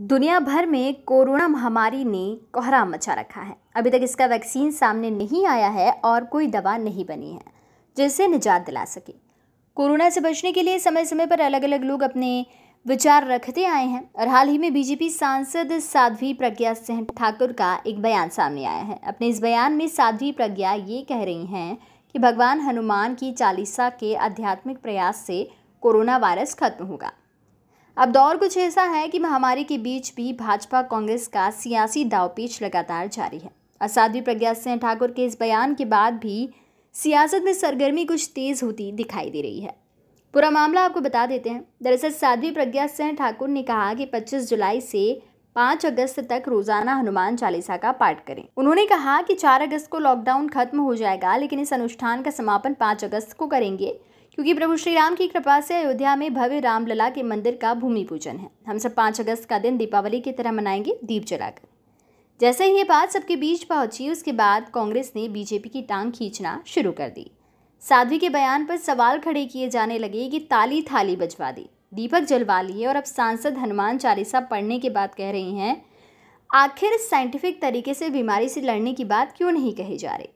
दुनिया भर में कोरोना महामारी ने कोहरा मचा रखा है अभी तक इसका वैक्सीन सामने नहीं आया है और कोई दवा नहीं बनी है जिससे निजात दिला सके कोरोना से बचने के लिए समय समय पर अलग अलग लोग अपने विचार रखते आए हैं और हाल ही में बीजेपी सांसद साध्वी प्रज्ञा सिंह ठाकुर का एक बयान सामने आया है अपने इस बयान में साध्वी प्रज्ञा ये कह रही हैं कि भगवान हनुमान की चालीसा के आध्यात्मिक प्रयास से कोरोना वायरस खत्म होगा अब दौर कुछ ऐसा है कि महामारी के बीच भी भाजपा कांग्रेस का सियासी दावपेच लगातार जारी है असाध्वी प्रज्ञा सिंह ठाकुर के इस बयान के बाद भी सियासत में सरगर्मी कुछ तेज़ होती दिखाई दे रही है पूरा मामला आपको बता देते हैं दरअसल साध्वी प्रज्ञा सिंह ठाकुर ने कहा कि 25 जुलाई से 5 अगस्त तक रोजाना हनुमान चालीसा का पाठ करें उन्होंने कहा कि 4 अगस्त को लॉकडाउन खत्म हो जाएगा लेकिन इस अनुष्ठान का समापन 5 अगस्त को करेंगे क्योंकि प्रभु श्री राम की कृपा से अयोध्या में भव्य रामलला के मंदिर का भूमि पूजन है हम सब पाँच अगस्त का दिन दीपावली की तरह मनाएंगे दीप जलाकर जैसे ही ये बात सबके बीच पहुंची उसके बाद कांग्रेस ने बीजेपी की टांग खींचना शुरू कर दी साध्वी के बयान पर सवाल खड़े किए जाने लगे कि ताली थाली बजवा दी दीपक जलवा लिए और अब सांसद हनुमान चालीसा पढ़ने के बाद कह रही हैं आखिर साइंटिफिक तरीके से बीमारी से लड़ने की बात क्यों नहीं कही जा रही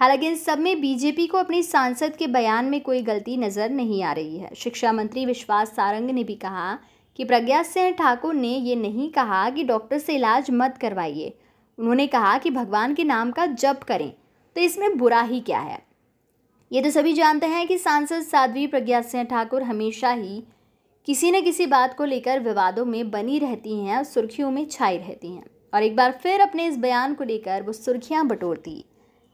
हालांकि इन सब में बीजेपी को अपनी सांसद के बयान में कोई गलती नज़र नहीं आ रही है शिक्षा मंत्री विश्वास सारंग ने भी कहा कि प्रज्ञा सिंह ठाकुर ने ये नहीं कहा कि डॉक्टर से इलाज मत करवाइए उन्होंने कहा कि भगवान के नाम का जप करें तो इसमें बुरा ही क्या है ये तो सभी जानते हैं कि सांसद साध्वी प्रज्ञा सिंह ठाकुर हमेशा ही किसी न किसी बात को लेकर विवादों में बनी रहती हैं और सुर्खियों में छाई रहती हैं और एक बार फिर अपने इस बयान को लेकर वो सुर्खियाँ बटोरती